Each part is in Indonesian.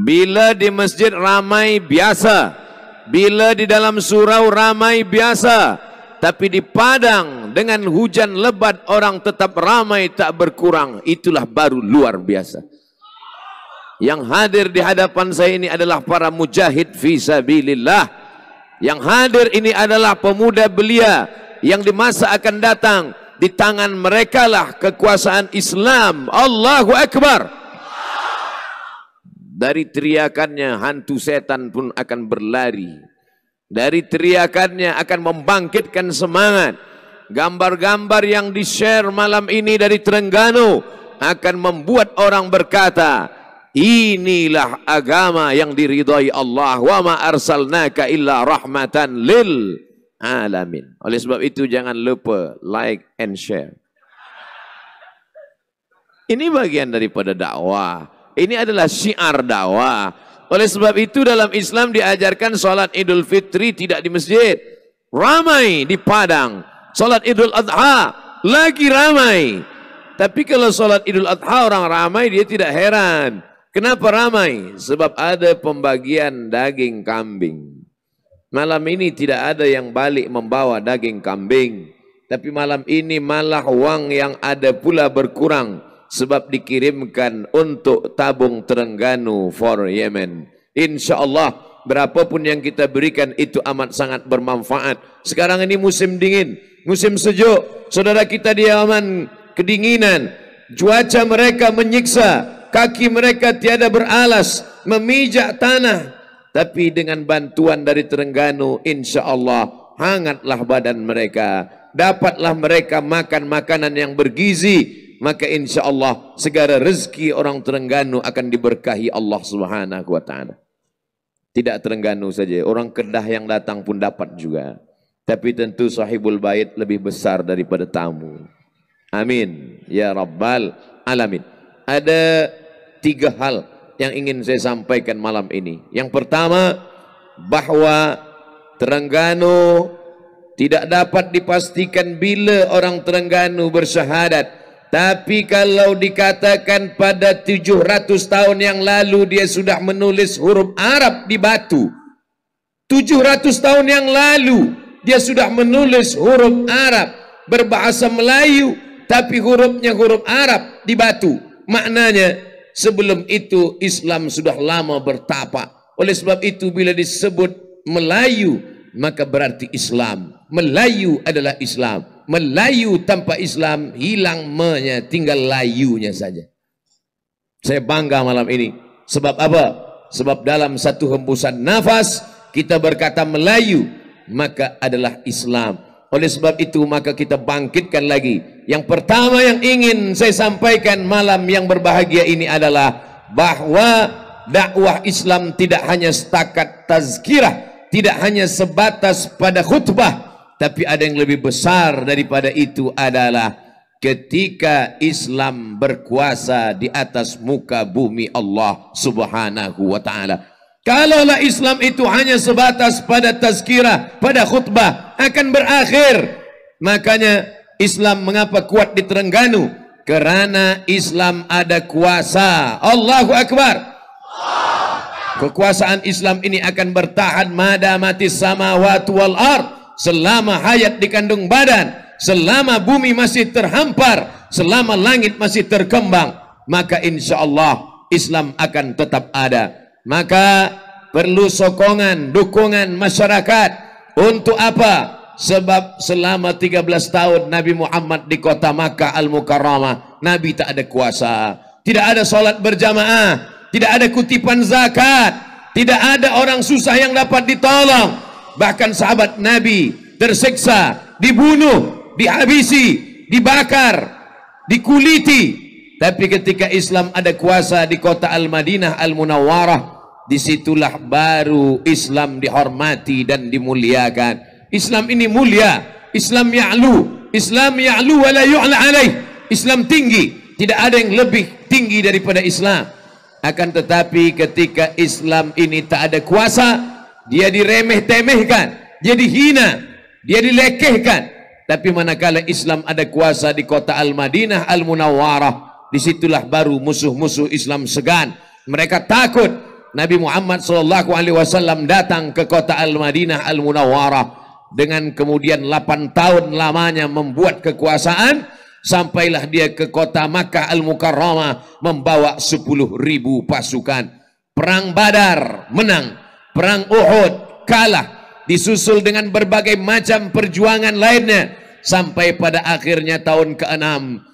Bila di masjid ramai biasa, bila di dalam surau ramai biasa, tapi di padang dengan hujan lebat orang tetap ramai tak berkurang, itulah baru luar biasa. Yang hadir di hadapan saya ini adalah para mujahid fisa sabilillah. Yang hadir ini adalah pemuda belia yang di masa akan datang di tangan mereka lah kekuasaan Islam. Allahu akbar. Dari teriakannya hantu setan pun akan berlari. Dari teriakannya akan membangkitkan semangat. Gambar-gambar yang di-share malam ini dari Terengganu akan membuat orang berkata, inilah agama yang diridhai Allah wa ma arsalnaka illa rahmatan lil alamin oleh sebab itu jangan lupa like and share ini bagian daripada dakwah ini adalah syiar dakwah. Oleh sebab itu dalam Islam diajarkan sholat idul fitri tidak di masjid. Ramai di Padang. Sholat idul adha lagi ramai. Tapi kalau sholat idul adha orang ramai dia tidak heran. Kenapa ramai? Sebab ada pembagian daging kambing. Malam ini tidak ada yang balik membawa daging kambing. Tapi malam ini malah uang yang ada pula berkurang sebab dikirimkan untuk tabung Terengganu for Yemen. Insya Allah berapapun yang kita berikan itu amat sangat bermanfaat. Sekarang ini musim dingin, musim sejuk, saudara kita di Yaman kedinginan, cuaca mereka menyiksa, kaki mereka tiada beralas, memijak tanah. Tapi dengan bantuan dari Terengganu, insya Allah hangatlah badan mereka. Dapatlah mereka makan makanan yang bergizi, maka insya Allah segala rezeki orang Terengganu akan diberkahi Allah Subhanahu wa taala. Tidak Terengganu saja, orang Kedah yang datang pun dapat juga. Tapi tentu sahibul bait lebih besar daripada tamu. Amin. Ya Rabbal Alamin. Ada tiga hal yang ingin saya sampaikan malam ini. Yang pertama, bahwa Terengganu tidak dapat dipastikan bila orang Terengganu bersyahadat tapi kalau dikatakan pada 700 tahun yang lalu dia sudah menulis huruf Arab di batu. 700 tahun yang lalu dia sudah menulis huruf Arab berbahasa Melayu tapi hurufnya huruf Arab di batu. Maknanya sebelum itu Islam sudah lama bertapa. Oleh sebab itu bila disebut Melayu maka berarti Islam. Melayu adalah Islam. Melayu tanpa Islam hilang menya tinggal layunya saja. Saya bangga malam ini. Sebab apa? Sebab dalam satu hembusan nafas kita berkata Melayu maka adalah Islam. Oleh sebab itu maka kita bangkitkan lagi. Yang pertama yang ingin saya sampaikan malam yang berbahagia ini adalah bahawa dakwah Islam tidak hanya setakat tazkirah, tidak hanya sebatas pada khutbah, Tapi ada yang lebih besar daripada itu adalah ketika Islam berkuasa di atas muka bumi Allah subhanahu wa ta'ala. Kalaulah Islam itu hanya sebatas pada tazkirah, pada khutbah, akan berakhir. Makanya Islam mengapa kuat di Terengganu? Kerana Islam ada kuasa. Allahu Akbar. Kekuasaan Islam ini akan bertahan mada mati samawati wal ard selama hayat di kandung badan, selama bumi masih terhampar, selama langit masih terkembang, maka insya Allah Islam akan tetap ada. Maka perlu sokongan, dukungan masyarakat untuk apa? Sebab selama 13 tahun Nabi Muhammad di kota Makkah Al-Mukarramah, Nabi tak ada kuasa. Tidak ada solat berjamaah, tidak ada kutipan zakat, tidak ada orang susah yang dapat ditolong. bahkan sahabat Nabi tersiksa, dibunuh, dihabisi, dibakar, dikuliti. Tapi ketika Islam ada kuasa di kota Al-Madinah Al-Munawwarah, disitulah baru Islam dihormati dan dimuliakan. Islam ini mulia, Islam ya'lu, Islam ya'lu wa la yu'la alaih. Islam tinggi, tidak ada yang lebih tinggi daripada Islam. Akan tetapi ketika Islam ini tak ada kuasa, dia diremeh-temehkan, dia dihina, dia dilekehkan. Tapi manakala Islam ada kuasa di kota Al-Madinah Al-Munawwarah, disitulah baru musuh-musuh Islam segan. Mereka takut Nabi Muhammad sallallahu alaihi wasallam datang ke kota Al-Madinah Al-Munawwarah dengan kemudian 8 tahun lamanya membuat kekuasaan sampailah dia ke kota Makkah Al-Mukarramah membawa 10 ribu pasukan. Perang Badar menang perang Uhud kalah disusul dengan berbagai macam perjuangan lainnya sampai pada akhirnya tahun ke-6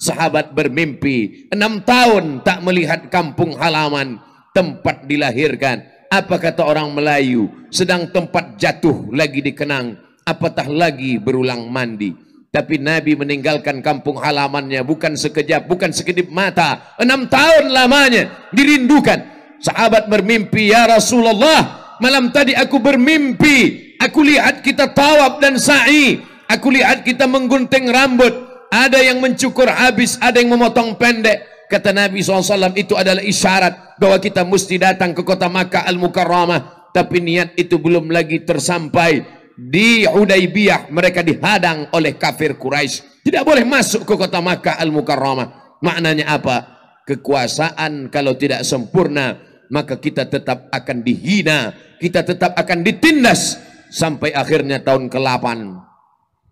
sahabat bermimpi enam tahun tak melihat kampung halaman tempat dilahirkan apa kata orang Melayu sedang tempat jatuh lagi dikenang apatah lagi berulang mandi tapi Nabi meninggalkan kampung halamannya bukan sekejap bukan sekedip mata enam tahun lamanya dirindukan sahabat bermimpi ya Rasulullah malam tadi aku bermimpi. Aku lihat kita tawab dan sa'i. Aku lihat kita menggunting rambut. Ada yang mencukur habis, ada yang memotong pendek. Kata Nabi SAW itu adalah isyarat bahwa kita mesti datang ke kota Makkah Al-Mukarramah. Tapi niat itu belum lagi tersampai. Di Hudaybiyah mereka dihadang oleh kafir Quraisy. Tidak boleh masuk ke kota Makkah Al-Mukarramah. Maknanya apa? Kekuasaan kalau tidak sempurna maka kita tetap akan dihina, kita tetap akan ditindas sampai akhirnya tahun ke-8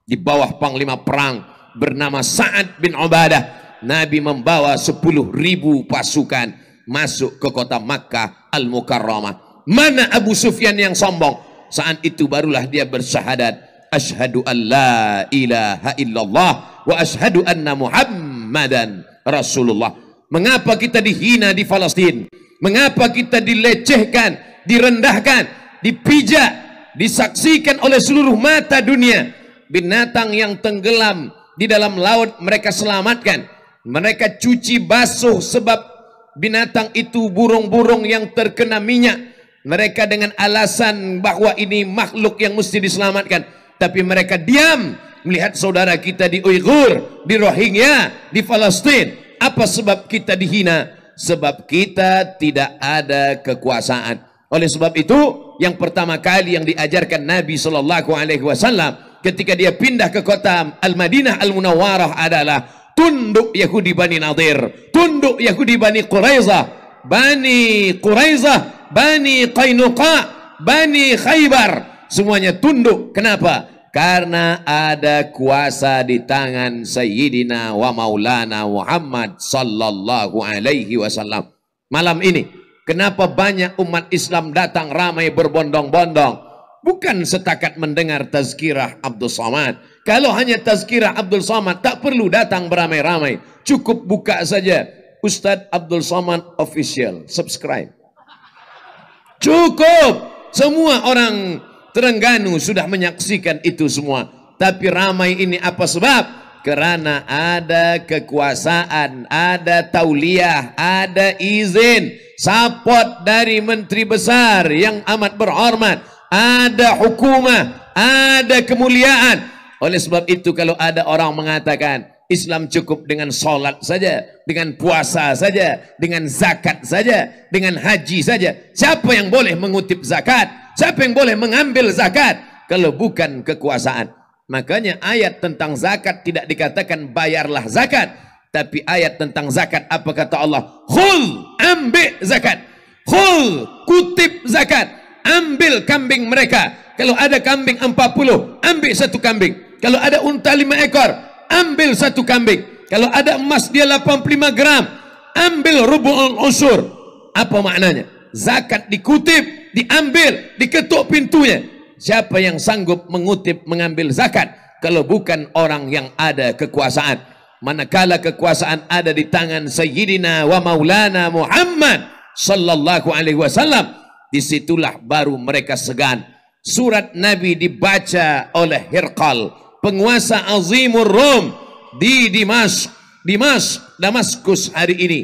di bawah panglima perang bernama Sa'ad bin Ubadah Nabi membawa 10 ribu pasukan masuk ke kota Makkah Al-Mukarramah mana Abu Sufyan yang sombong saat itu barulah dia bersyahadat, ashadu an la ilaha illallah wa ashadu anna muhammadan rasulullah mengapa kita dihina di Palestina Mengapa kita dilecehkan, direndahkan, dipijak, disaksikan oleh seluruh mata dunia? Binatang yang tenggelam di dalam laut mereka selamatkan. Mereka cuci basuh sebab binatang itu burung-burung yang terkena minyak. Mereka dengan alasan bahwa ini makhluk yang mesti diselamatkan. Tapi mereka diam melihat saudara kita di Uighur, di Rohingya, di Palestine. Apa sebab kita dihina? sebab kita tidak ada kekuasaan. Oleh sebab itu, yang pertama kali yang diajarkan Nabi Shallallahu Alaihi Wasallam ketika dia pindah ke kota Al Madinah Al Munawwarah adalah tunduk Yahudi Bani Nadir, tunduk Yahudi Bani Quraizah, Bani Quraizah, Bani Qainuqa, Bani Khaybar, semuanya tunduk. Kenapa? karena ada kuasa di tangan Sayyidina wa Maulana Muhammad sallallahu alaihi wasallam. Malam ini, kenapa banyak umat Islam datang ramai berbondong-bondong? Bukan setakat mendengar tazkirah Abdul Somad. Kalau hanya tazkirah Abdul Somad tak perlu datang beramai-ramai. Cukup buka saja. Ustadz Abdul Somad official. Subscribe. Cukup. Semua orang Terengganu sudah menyaksikan itu semua. Tapi ramai ini apa sebab? Kerana ada kekuasaan, ada tauliah, ada izin, support dari menteri besar yang amat berhormat, ada hukumah, ada kemuliaan. Oleh sebab itu kalau ada orang mengatakan, Islam cukup dengan sholat saja, dengan puasa saja, dengan zakat saja, dengan haji saja. Siapa yang boleh mengutip zakat? Siapa yang boleh mengambil zakat? Kalau bukan kekuasaan. Makanya ayat tentang zakat tidak dikatakan bayarlah zakat. Tapi ayat tentang zakat apa kata Allah? Khul, ambil zakat. Khul, kutip zakat. Ambil kambing mereka. Kalau ada kambing 40, ambil satu kambing. Kalau ada unta lima ekor, ambil satu kambing. Kalau ada emas dia 85 gram, ambil rubu'ul usur. Apa maknanya? Zakat dikutip, diambil, diketuk pintunya. Siapa yang sanggup mengutip, mengambil zakat? Kalau bukan orang yang ada kekuasaan. Manakala kekuasaan ada di tangan Sayyidina wa Maulana Muhammad Sallallahu Alaihi Wasallam. Disitulah baru mereka segan. Surat Nabi dibaca oleh Hirqal penguasa Azimur Rom di Dimas Dimas Damaskus hari ini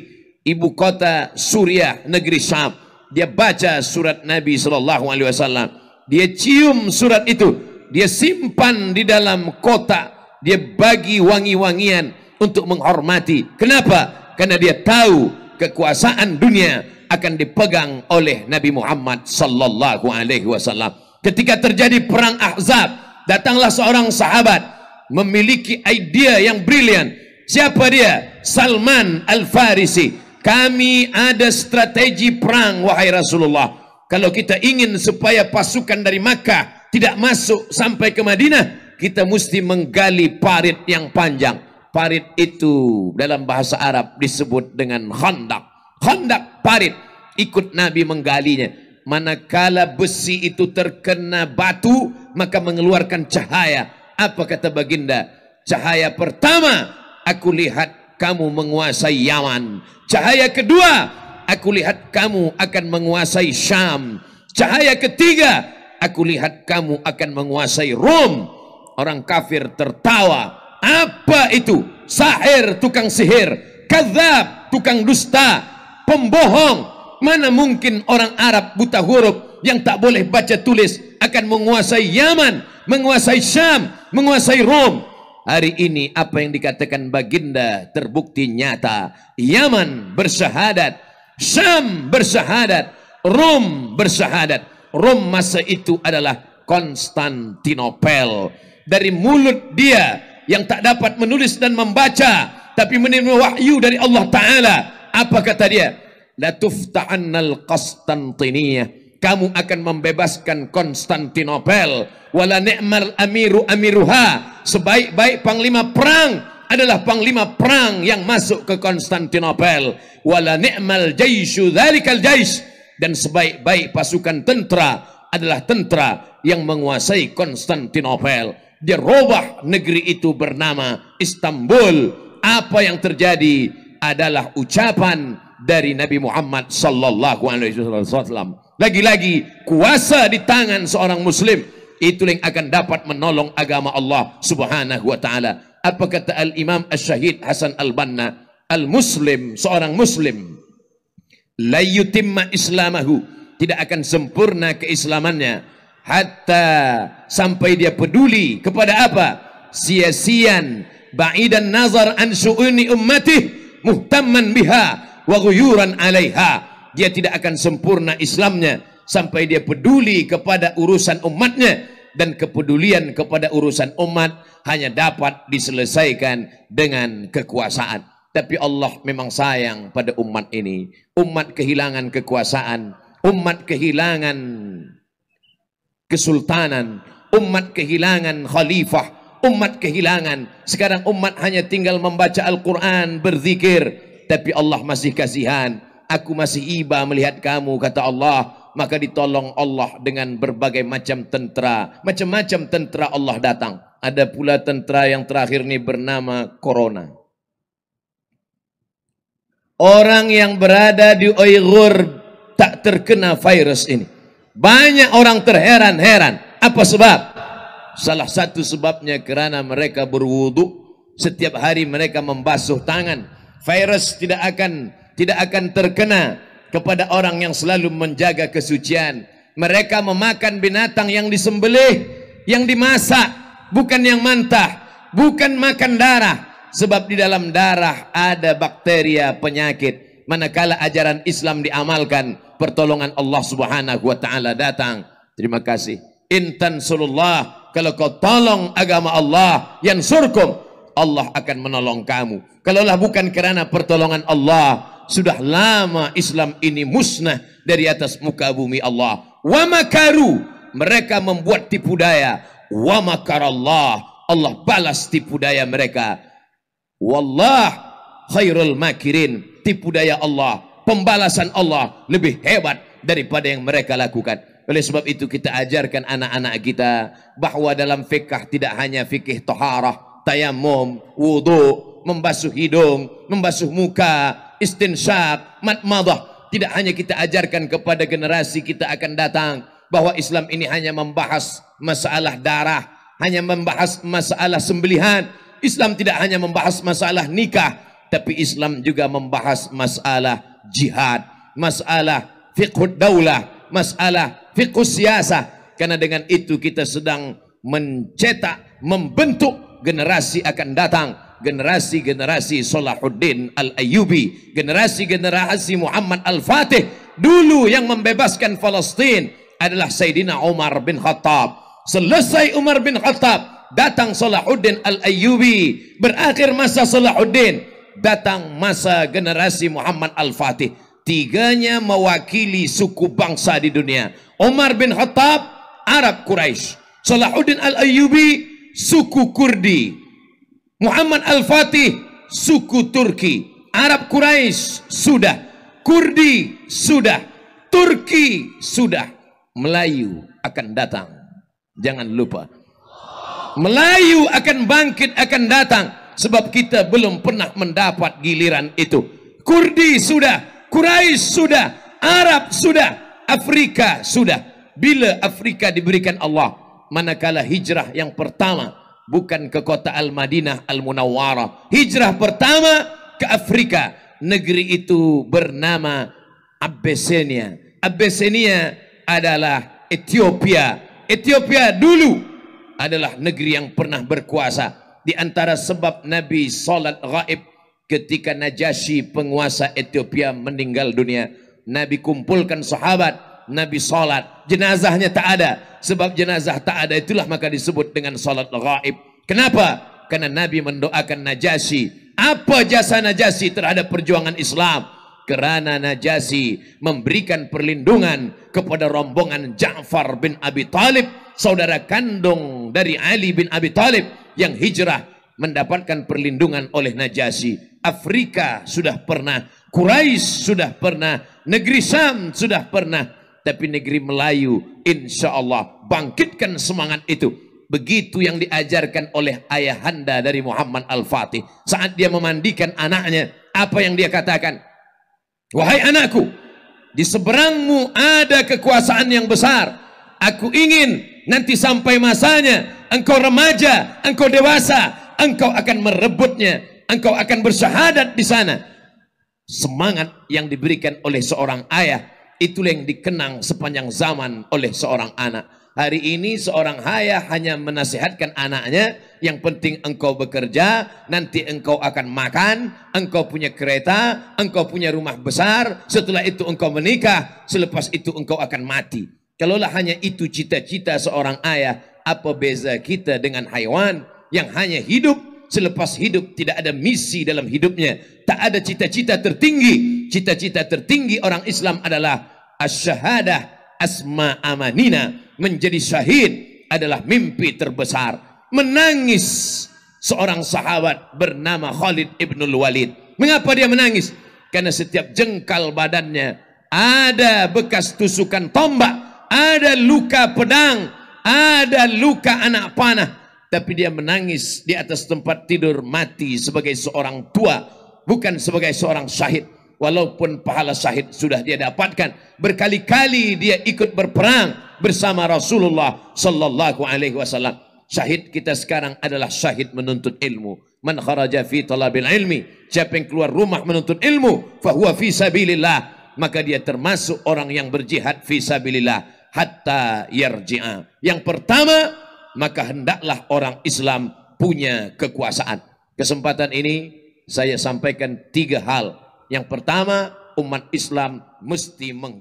ibu kota Suriah negeri Syam dia baca surat Nabi Shallallahu alaihi wasallam dia cium surat itu dia simpan di dalam kotak dia bagi wangi-wangian untuk menghormati kenapa karena dia tahu kekuasaan dunia akan dipegang oleh Nabi Muhammad Shallallahu alaihi wasallam ketika terjadi perang Ahzab datanglah seorang sahabat memiliki idea yang brilian siapa dia Salman Al Farisi kami ada strategi perang wahai Rasulullah kalau kita ingin supaya pasukan dari Makkah tidak masuk sampai ke Madinah kita mesti menggali parit yang panjang parit itu dalam bahasa Arab disebut dengan khandak khandak parit ikut Nabi menggalinya manakala besi itu terkena batu maka mengeluarkan cahaya. Apa kata baginda? Cahaya pertama, aku lihat kamu menguasai Yaman. Cahaya kedua, aku lihat kamu akan menguasai Syam. Cahaya ketiga, aku lihat kamu akan menguasai Rom. Orang kafir tertawa. Apa itu? Sahir, tukang sihir. Kazab, tukang dusta. Pembohong. Mana mungkin orang Arab buta huruf yang tak boleh baca tulis akan menguasai Yaman, menguasai Syam, menguasai Rom. Hari ini apa yang dikatakan Baginda terbukti nyata. Yaman bersyahadat, Syam bersyahadat, Rom bersyahadat. Rom masa itu adalah Konstantinopel. Dari mulut dia yang tak dapat menulis dan membaca tapi menerima wahyu dari Allah Ta'ala apa kata dia la tufta'annal Qastantiniyah kamu akan membebaskan Konstantinopel. Wala ni'mal amiru amiruha. Sebaik-baik panglima perang adalah panglima perang yang masuk ke Konstantinopel. Wala ni'mal jaisu dhalikal jais. Dan sebaik-baik pasukan tentara adalah tentara yang menguasai Konstantinopel. Dirubah negeri itu bernama Istanbul. Apa yang terjadi adalah ucapan dari Nabi Muhammad sallallahu alaihi wasallam. Lagi-lagi kuasa di tangan seorang muslim itu yang akan dapat menolong agama Allah Subhanahu wa taala. Apa kata Al-Imam Asy-Syahid Hasan Al-Banna, al-muslim, seorang muslim la yutimma islamahu, tidak akan sempurna keislamannya hatta sampai dia peduli kepada apa? Sia-sian ba'idan nazar an su'uni ummatih muhtamman biha wa ghuyuran alaiha dia tidak akan sempurna Islamnya sampai dia peduli kepada urusan umatnya dan kepedulian kepada urusan umat hanya dapat diselesaikan dengan kekuasaan. Tapi Allah memang sayang pada umat ini. Umat kehilangan kekuasaan, umat kehilangan kesultanan, umat kehilangan khalifah, umat kehilangan. Sekarang umat hanya tinggal membaca Al-Quran, berzikir. Tapi Allah masih kasihan Aku masih iba melihat kamu, kata Allah. Maka ditolong Allah dengan berbagai macam tentera. Macam-macam tentera Allah datang. Ada pula tentera yang terakhir ini bernama Corona. Orang yang berada di Uyghur tak terkena virus ini. Banyak orang terheran-heran. Apa sebab? Salah satu sebabnya kerana mereka berwudu. Setiap hari mereka membasuh tangan. Virus tidak akan tidak akan terkena kepada orang yang selalu menjaga kesucian. Mereka memakan binatang yang disembelih, yang dimasak, bukan yang mantah, bukan makan darah. Sebab di dalam darah ada bakteria penyakit. Manakala ajaran Islam diamalkan, pertolongan Allah Subhanahu wa taala datang. Terima kasih. Intan surullah, kalau kau tolong agama Allah, yang surkum, Allah akan menolong kamu. Kalaulah bukan kerana pertolongan Allah, sudah lama Islam ini musnah dari atas muka bumi Allah. Wa makaru, mereka membuat tipu daya. Wa makarallah, Allah balas tipu daya mereka. Wallah khairul makirin, tipu daya Allah, pembalasan Allah lebih hebat daripada yang mereka lakukan. Oleh sebab itu kita ajarkan anak-anak kita bahwa dalam fikah tidak hanya fikih toharah, tayamum, wudhu, membasuh hidung, membasuh muka, istinsak, matmadah. Tidak hanya kita ajarkan kepada generasi kita akan datang. Bahawa Islam ini hanya membahas masalah darah. Hanya membahas masalah sembelihan. Islam tidak hanya membahas masalah nikah. Tapi Islam juga membahas masalah jihad. Masalah fiqhud daulah. Masalah fiqhud siasah. Karena dengan itu kita sedang mencetak, membentuk generasi akan datang. generasi-generasi Salahuddin Al-Ayyubi, generasi-generasi Muhammad Al-Fatih. Dulu yang membebaskan Palestina adalah Sayyidina Umar bin Khattab. Selesai Umar bin Khattab, datang Salahuddin Al-Ayyubi. Berakhir masa Salahuddin, datang masa generasi Muhammad Al-Fatih. Tiganya mewakili suku bangsa di dunia. Umar bin Khattab, Arab Quraisy. Salahuddin Al-Ayyubi, suku Kurdi. Muhammad Al-Fatih suku Turki, Arab Quraisy sudah, Kurdi sudah, Turki sudah, Melayu akan datang. Jangan lupa. Melayu akan bangkit akan datang sebab kita belum pernah mendapat giliran itu. Kurdi sudah, Quraisy sudah, Arab sudah, Afrika sudah. Bila Afrika diberikan Allah, manakala hijrah yang pertama bukan ke kota Al-Madinah Al-Munawwarah. Hijrah pertama ke Afrika. Negeri itu bernama Abyssinia. Abyssinia adalah Ethiopia. Ethiopia dulu adalah negeri yang pernah berkuasa. Di antara sebab Nabi salat gaib ketika Najasyi penguasa Ethiopia meninggal dunia. Nabi kumpulkan sahabat Nabi salat Jenazahnya tak ada. Sebab jenazah tak ada itulah maka disebut dengan salat gaib. Kenapa? Karena Nabi mendoakan Najasyi. Apa jasa Najasyi terhadap perjuangan Islam? Kerana Najasyi memberikan perlindungan kepada rombongan Ja'far bin Abi Talib. Saudara kandung dari Ali bin Abi Talib yang hijrah mendapatkan perlindungan oleh Najasyi. Afrika sudah pernah, Quraisy sudah pernah, negeri Syam sudah pernah, tapi negeri Melayu insya Allah bangkitkan semangat itu begitu yang diajarkan oleh ayahanda dari Muhammad Al-Fatih saat dia memandikan anaknya apa yang dia katakan wahai anakku di seberangmu ada kekuasaan yang besar aku ingin nanti sampai masanya engkau remaja engkau dewasa engkau akan merebutnya engkau akan bersyahadat di sana semangat yang diberikan oleh seorang ayah itulah yang dikenang sepanjang zaman oleh seorang anak. Hari ini seorang ayah hanya menasihatkan anaknya, yang penting engkau bekerja, nanti engkau akan makan, engkau punya kereta, engkau punya rumah besar, setelah itu engkau menikah, selepas itu engkau akan mati. Kalaulah hanya itu cita-cita seorang ayah, apa beza kita dengan haiwan yang hanya hidup, selepas hidup tidak ada misi dalam hidupnya, tak ada cita-cita tertinggi. Cita-cita tertinggi orang Islam adalah Asyhadah asma amanina menjadi syahid adalah mimpi terbesar menangis seorang sahabat bernama Khalid ibnul Walid mengapa dia menangis karena setiap jengkal badannya ada bekas tusukan tombak ada luka pedang ada luka anak panah tapi dia menangis di atas tempat tidur mati sebagai seorang tua bukan sebagai seorang syahid walaupun pahala syahid sudah dia dapatkan berkali-kali dia ikut berperang bersama Rasulullah sallallahu alaihi wasallam syahid kita sekarang adalah syahid menuntut ilmu man kharaja fi talabil ilmi siapa yang keluar rumah menuntut ilmu fahuwa fi sabilillah maka dia termasuk orang yang berjihad fi sabilillah hatta yarji'a yang pertama maka hendaklah orang Islam punya kekuasaan kesempatan ini saya sampaikan tiga hal yang pertama, umat Islam mesti meng